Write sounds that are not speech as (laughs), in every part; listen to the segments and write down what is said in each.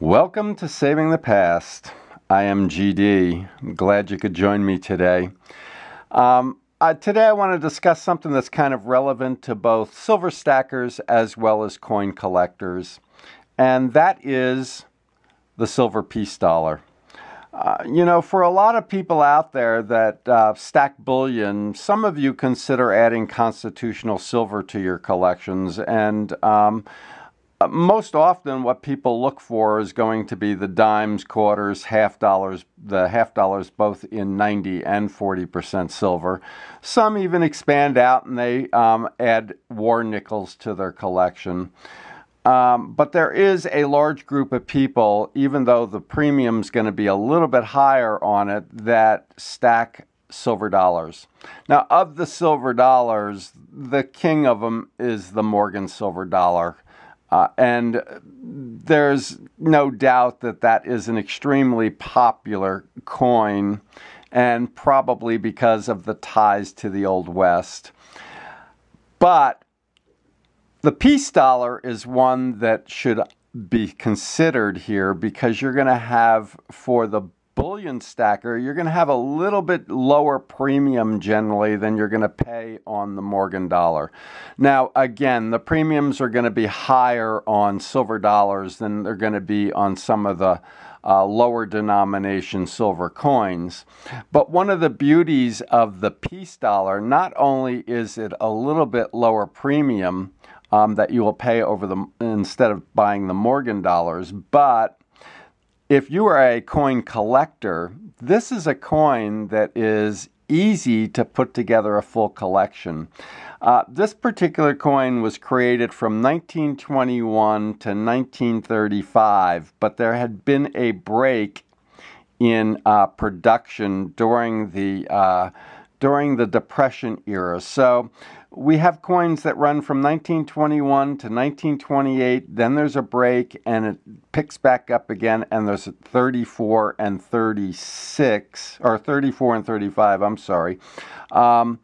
Welcome to Saving the Past. I am GD. I'm glad you could join me today. Um, uh, today, I want to discuss something that's kind of relevant to both silver stackers as well as coin collectors, and that is the silver peace dollar. Uh, you know, for a lot of people out there that uh, stack bullion, some of you consider adding constitutional silver to your collections, and um, uh, most often what people look for is going to be the dimes, quarters, half dollars, the half dollars both in 90 and 40% silver. Some even expand out and they um, add war nickels to their collection. Um, but there is a large group of people, even though the premium's going to be a little bit higher on it, that stack silver dollars. Now, of the silver dollars, the king of them is the Morgan silver dollar. Uh, and there's no doubt that that is an extremely popular coin, and probably because of the ties to the Old West. But the peace dollar is one that should be considered here because you're going to have for the bullion stacker, you're going to have a little bit lower premium generally than you're going to pay on the Morgan dollar. Now, again, the premiums are going to be higher on silver dollars than they're going to be on some of the uh, lower denomination silver coins. But one of the beauties of the peace dollar, not only is it a little bit lower premium um, that you will pay over the instead of buying the Morgan dollars, but if you are a coin collector, this is a coin that is easy to put together a full collection. Uh, this particular coin was created from 1921 to 1935, but there had been a break in uh, production during the uh, during the Depression era. So we have coins that run from 1921 to 1928, then there's a break and it picks back up again, and there's 34 and 36, or 34 and 35, I'm sorry. Um,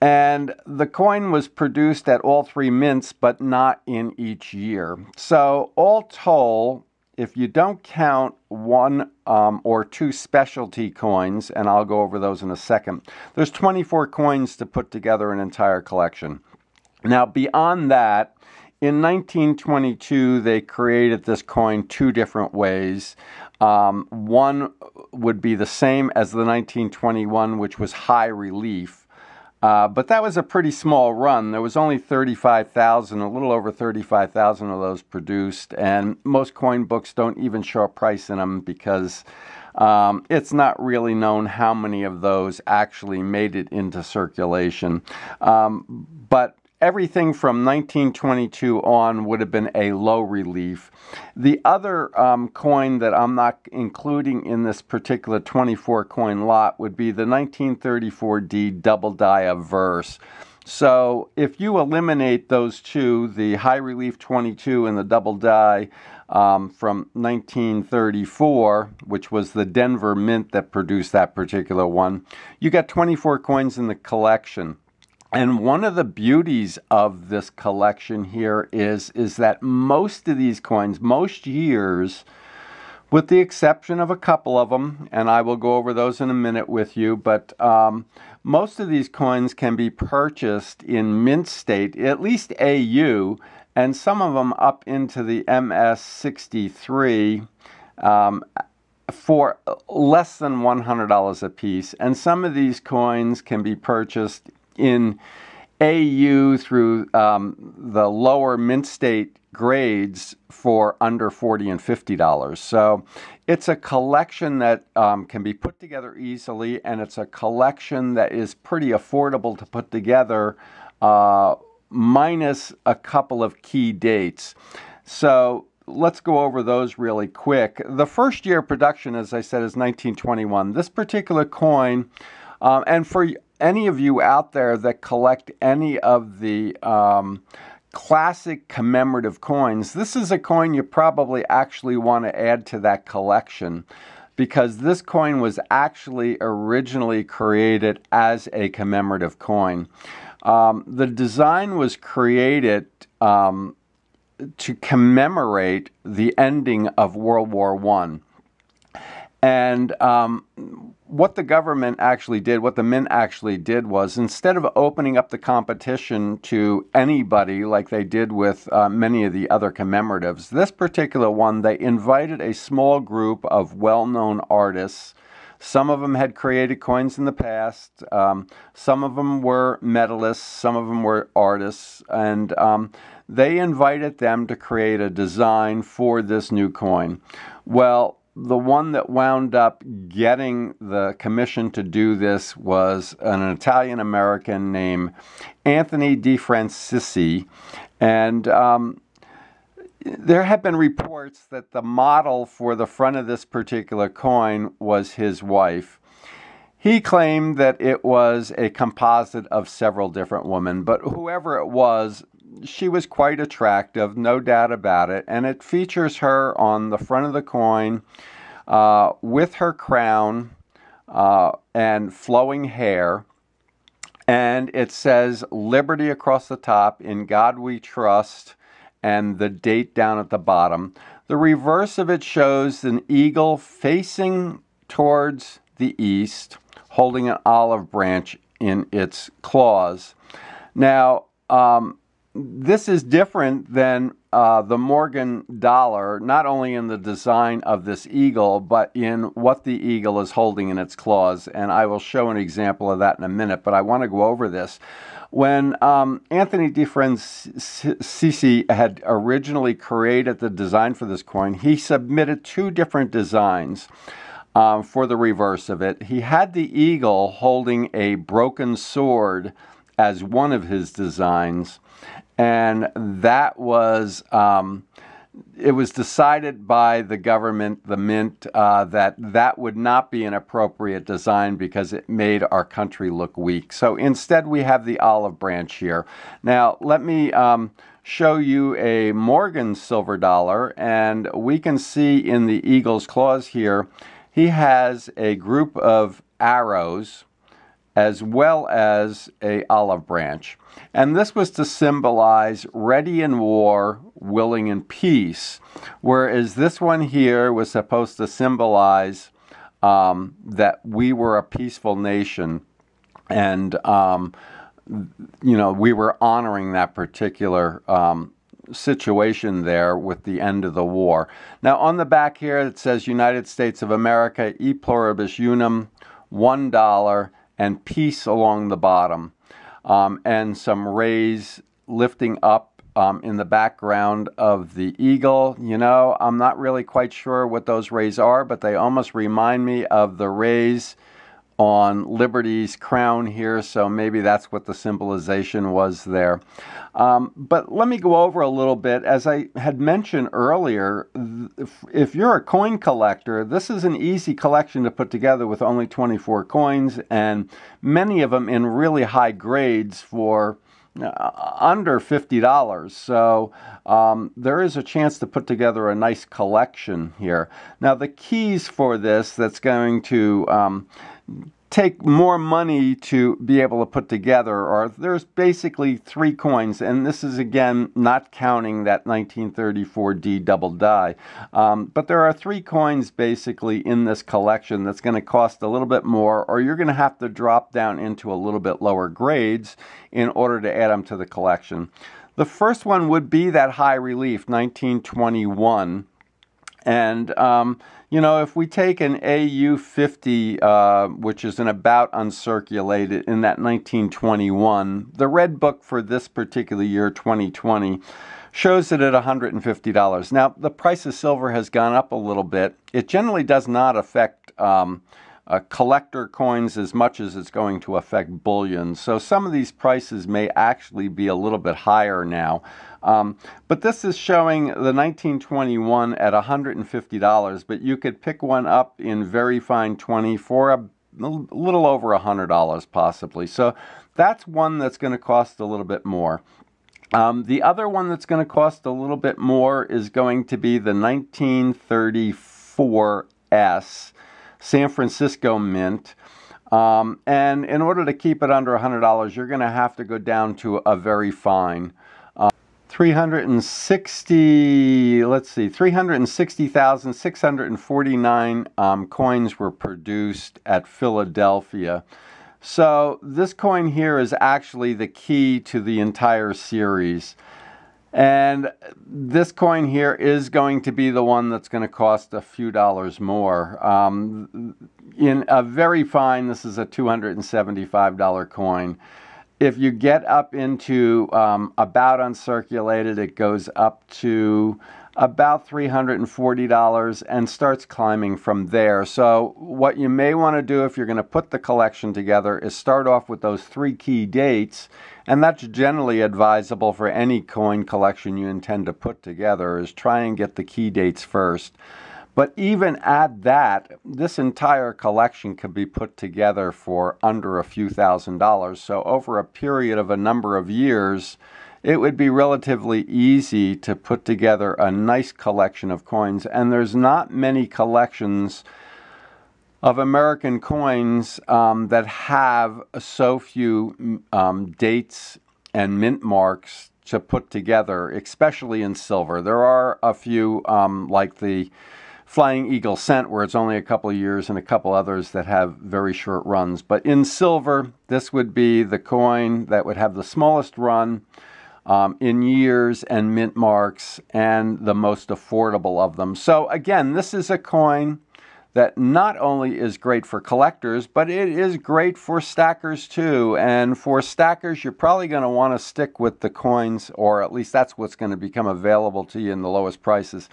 and the coin was produced at all three mints, but not in each year. So, all told, if you don't count one um, or two specialty coins, and I'll go over those in a second, there's 24 coins to put together an entire collection. Now, beyond that, in 1922, they created this coin two different ways. Um, one would be the same as the 1921, which was high relief, uh, but that was a pretty small run. There was only 35,000, a little over 35,000 of those produced, and most coin books don't even show a price in them because um, it's not really known how many of those actually made it into circulation. Um, but everything from 1922 on would have been a low relief. The other um, coin that I'm not including in this particular 24 coin lot would be the 1934D double die verse. So if you eliminate those two, the high relief 22 and the double die um, from 1934, which was the Denver Mint that produced that particular one, you got 24 coins in the collection. And one of the beauties of this collection here is, is that most of these coins, most years, with the exception of a couple of them, and I will go over those in a minute with you, but um, most of these coins can be purchased in mint state, at least AU, and some of them up into the MS63 um, for less than $100 a piece. And some of these coins can be purchased in AU through um, the lower mint state grades for under 40 and $50. So it's a collection that um, can be put together easily, and it's a collection that is pretty affordable to put together, uh, minus a couple of key dates. So let's go over those really quick. The first year production, as I said, is 1921. This particular coin, um, and for any of you out there that collect any of the um, classic commemorative coins, this is a coin you probably actually want to add to that collection because this coin was actually originally created as a commemorative coin. Um, the design was created um, to commemorate the ending of World War One. And um, what the government actually did, what the Mint actually did was instead of opening up the competition to anybody like they did with uh, many of the other commemoratives, this particular one, they invited a small group of well known artists. Some of them had created coins in the past. Um, some of them were medalists. Some of them were artists. And um, they invited them to create a design for this new coin. Well, the one that wound up getting the commission to do this was an Italian American named Anthony De Francisi. And um, there have been reports that the model for the front of this particular coin was his wife. He claimed that it was a composite of several different women, but whoever it was, she was quite attractive, no doubt about it. And it features her on the front of the coin uh, with her crown uh, and flowing hair. And it says liberty across the top, in God we trust, and the date down at the bottom. The reverse of it shows an eagle facing towards the east, holding an olive branch in its claws. Now, um, this is different than uh, the Morgan dollar, not only in the design of this eagle, but in what the eagle is holding in its claws. And I will show an example of that in a minute, but I want to go over this. When um, Anthony DeFrancisi had originally created the design for this coin, he submitted two different designs. Um, for the reverse of it, he had the eagle holding a broken sword as one of his designs, and that was. Um, it was decided by the government, the mint, uh, that that would not be an appropriate design because it made our country look weak. So instead, we have the olive branch here. Now, let me um, show you a Morgan silver dollar, and we can see in the eagle's claws here, he has a group of arrows as well as a olive branch. And this was to symbolize ready in war, willing in peace, whereas this one here was supposed to symbolize um, that we were a peaceful nation and, um, you know, we were honoring that particular um, situation there with the end of the war. Now, on the back here, it says United States of America, e pluribus unum, $1 and peace along the bottom, um, and some rays lifting up um, in the background of the eagle. You know, I'm not really quite sure what those rays are, but they almost remind me of the rays on Liberty's crown here, so maybe that's what the symbolization was there. Um, but let me go over a little bit. As I had mentioned earlier, if, if you're a coin collector, this is an easy collection to put together with only 24 coins, and many of them in really high grades for. Uh, under $50. So um, there is a chance to put together a nice collection here. Now, the keys for this that's going to um, take more money to be able to put together or there's basically three coins and this is again not counting that 1934 d double die um, but there are three coins basically in this collection that's going to cost a little bit more or you're going to have to drop down into a little bit lower grades in order to add them to the collection the first one would be that high relief 1921 and um, you know, if we take an AU50, uh, which is an about uncirculated in that 1921, the red book for this particular year, 2020, shows it at $150. Now, the price of silver has gone up a little bit. It generally does not affect um, uh, collector coins as much as it's going to affect bullion. So some of these prices may actually be a little bit higher now. Um, but this is showing the 1921 at $150, but you could pick one up in very fine 20 for a little over $100 possibly. So that's one that's going to cost a little bit more. Um, the other one that's going to cost a little bit more is going to be the 1934S San Francisco Mint. Um, and in order to keep it under $100, you're going to have to go down to a very fine. 360, let's see, 360,649 um, coins were produced at Philadelphia. So this coin here is actually the key to the entire series. And this coin here is going to be the one that's going to cost a few dollars more. Um, in a very fine, this is a $275 coin if you get up into um, about uncirculated, it goes up to about $340 and starts climbing from there. So, what you may want to do if you're going to put the collection together is start off with those three key dates, and that's generally advisable for any coin collection you intend to put together is try and get the key dates first. But even at that, this entire collection could be put together for under a few thousand dollars. So, over a period of a number of years, it would be relatively easy to put together a nice collection of coins. And there's not many collections of American coins um, that have so few um, dates and mint marks to put together, especially in silver. There are a few, um, like the Flying Eagle Scent, where it's only a couple years, and a couple others that have very short runs. But in silver, this would be the coin that would have the smallest run um, in years and mint marks and the most affordable of them. So, again, this is a coin that not only is great for collectors, but it is great for stackers too. And for stackers, you're probably going to want to stick with the coins, or at least that's what's going to become available to you in the lowest prices,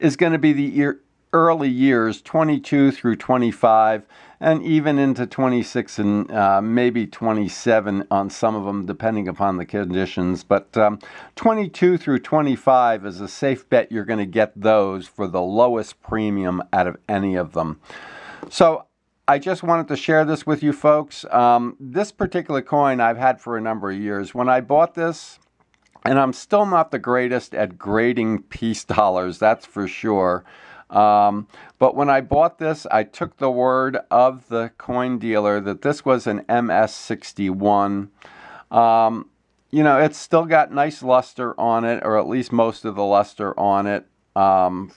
is going to be the early years, 22 through 25, and even into 26 and uh, maybe 27 on some of them, depending upon the conditions. But um, 22 through 25 is a safe bet you're going to get those for the lowest premium out of any of them. So I just wanted to share this with you folks. Um, this particular coin I've had for a number of years. When I bought this, and I'm still not the greatest at grading peace (laughs) dollars, that's for sure. Um, but when I bought this, I took the word of the coin dealer that this was an MS61. Um, you know, it's still got nice luster on it, or at least most of the luster on it. Um,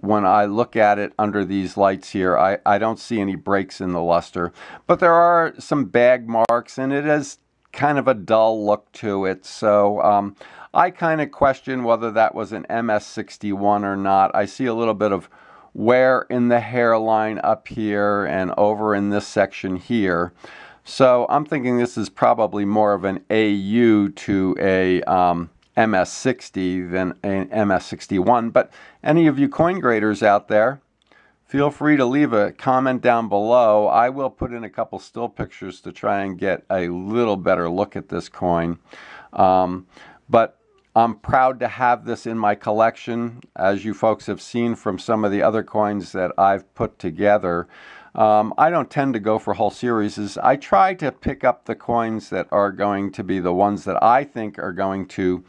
when I look at it under these lights here, I, I don't see any breaks in the luster. But there are some bag marks, and it has kind of a dull look to it. So um, I kind of question whether that was an MS61 or not. I see a little bit of wear in the hairline up here and over in this section here. So I'm thinking this is probably more of an AU to a um, MS60 than an MS61. But any of you coin graders out there, feel free to leave a comment down below. I will put in a couple still pictures to try and get a little better look at this coin. Um, but I'm proud to have this in my collection. As you folks have seen from some of the other coins that I've put together, um, I don't tend to go for whole series. I try to pick up the coins that are going to be the ones that I think are going to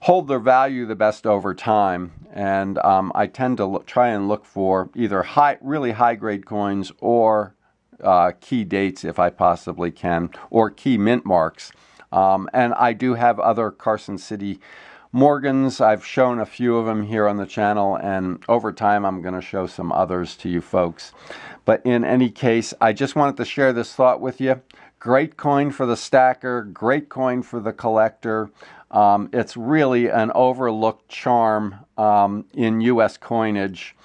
hold their value the best over time. And um, I tend to look, try and look for either high, really high grade coins or uh, key dates if I possibly can, or key mint marks. Um, and I do have other Carson City Morgans. I've shown a few of them here on the channel, and over time I'm going to show some others to you folks. But in any case, I just wanted to share this thought with you. Great coin for the stacker, great coin for the collector. Um, it's really an overlooked charm um, in U.S. coinage.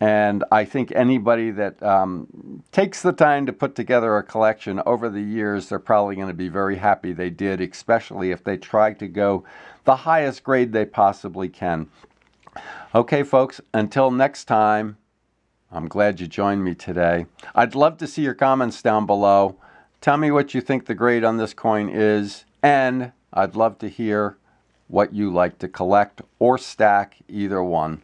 And I think anybody that um, takes the time to put together a collection over the years, they're probably going to be very happy they did, especially if they try to go the highest grade they possibly can. Okay, folks, until next time, I'm glad you joined me today. I'd love to see your comments down below. Tell me what you think the grade on this coin is, and I'd love to hear what you like to collect or stack, either one.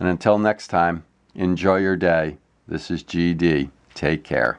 And until next time, Enjoy your day. This is GD. Take care.